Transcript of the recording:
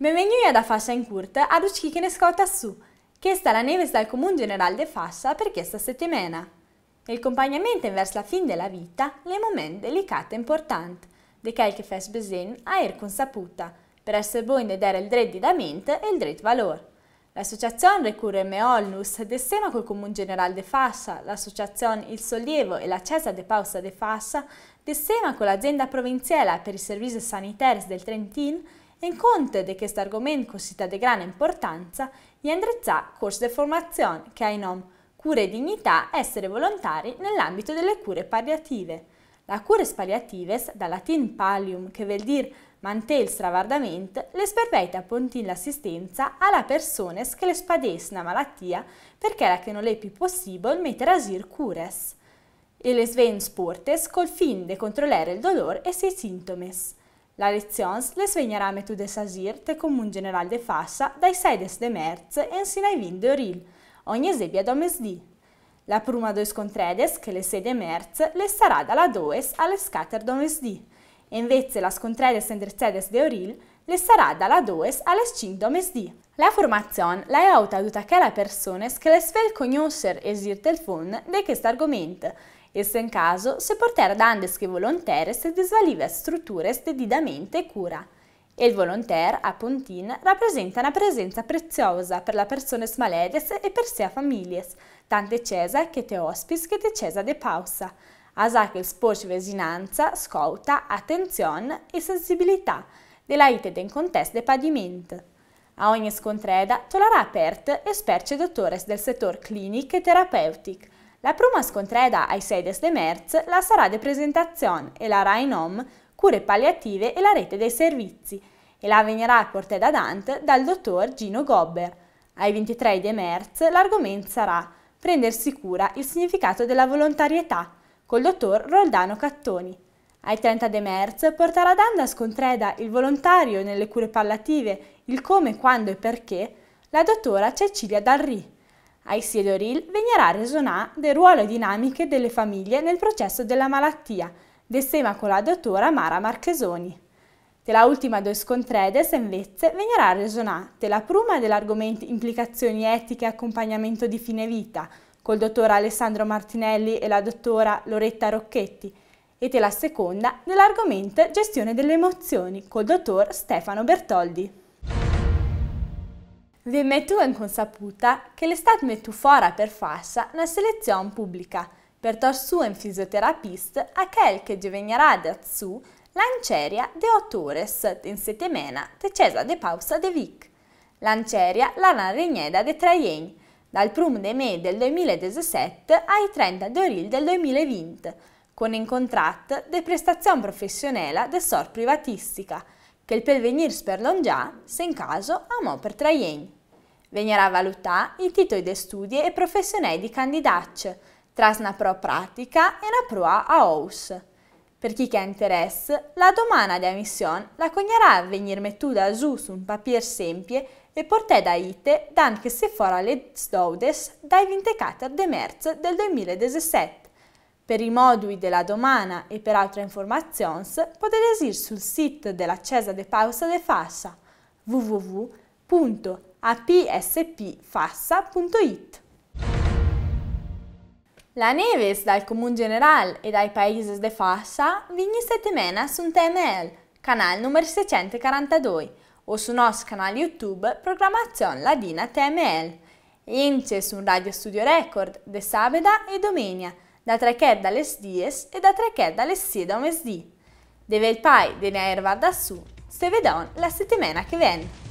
Benvegnuti da Fascia in Curt ad Ucchicchine Scotta Su, che sta la neve dal Comune Generale de Fascia per questa settimana. Nel compagnamento verso la fine della vita le momenti delicati e importanti, de qualche fes besen a er consaputa, per essere voi in dare il dritto da mente e il dritto valore. L'associazione Recurre Meolnus, d'essema col Comune Generale de Fascia, l'associazione Il Sollievo e la Cesa de Pausa de Fascia, d'essema con l'azienda provinziale per i servizi sanitari del Trentino, in conto di questo argomento così di grande importanza, gli indirizzà corso di formazione che ha in nome Cure e Dignità essere volontari nell'ambito delle cure palliative. La cures palliatives, dal latin pallium, che vuol dire mantel stravardament, les permette appunto l'assistenza alla persona che le spadesse una malattia perché la che non è più possibile mettere a gir cures. E le sven sportes col fin di controllare il dolore e i sintomi. La lezions les vegnerà metude sasir te commun general de fassa dai sedes de merz e sino vin de oril, ogni esebbia domesdì. La pruma dois contredes che le sede merz le sarà dalla does alle scater domesdì, e invece la scontredes endrezzedes de oril le sarà dalla does alle 5 domesdì. La formazione la è auta ad utacare la persona che le svel conoscer esir del fon de questo argomento, e se in caso se porterà dandes che volontère se disvaliva strutture stedidamente e cura. E il volontaire, a Pontin, rappresenta una presenza preziosa per la persona smaledes e per sia families, tante cesa che te ospis che te cesa de pausa. Asa che il sporci vesinanza, scouta, attenzione e sensibilità, della ite den contest de padiment. A ogni scontreda aperte apert esperce dottores del settore clinic e terapeutico, la prima scontreda ai 6 de merz la sarà de presentazione e la RAI NOM, cure palliative e la rete dei servizi, e la venerà da Dante dal dottor Gino Gobber. Ai 23 de merz l'argomento sarà Prendersi cura il significato della volontarietà, col dottor Roldano Cattoni. Ai 30 de merz porterà Danda scontreda il volontario nelle cure palliative, il come, quando e perché, la dottora Cecilia Darri. Ai Siedoril a resonare del ruolo e dinamiche delle famiglie nel processo della malattia, dessema con la dottora Mara Marchesoni. Della ultima due scontrede, senvezze, a resonare della prima dell'argomento implicazioni etiche e accompagnamento di fine vita, col dottor Alessandro Martinelli e la dottora Loretta Rocchetti, e della seconda dell'argomento gestione delle emozioni, col dottor Stefano Bertoldi. Vi metto in consaputa che l'estate metto fora per farsa una selezione pubblica, per torsu un fisioterapista a quel che diventerà da su l'anceria de autores in settimana de cesa de pausa de vic. L'anceria l'hanno regneda de traien dal prum de me del 2017 ai 30 di oril del 2020, con un contratto de prestazione professionale de sor privatistica, che il pervenir sperlongià, se in caso, amò per traien. Vegnerà a valutà i titoli di studie e professionei di candidacce, tra una pro pratica e una proa a OUS. Per chi ha interesse, la domanda di ammissione la cognerà a venir mettuda su su un papier semplice e portè da ite anche se fuori le stoudes dai 24 de merz del 2017. Per i moduli della domanda e per altre informazioni potete ir sul sito della Cesa de Pausa de Fascia www.cesa.com a pspfassa.it. La Neves dal Comune Generale e dai Paesi de Fassa vigni settimana su un TML, canale numero 642, o su nostro canale YouTube Programmazione Ladina TML. Ince su un Radio Studio Record de sabeda e domenica, da tre trecher dalle dies e da trecher dalle sieda un mesdì. Deve il pai de ne ervar da su, se vedon la settimana che viene.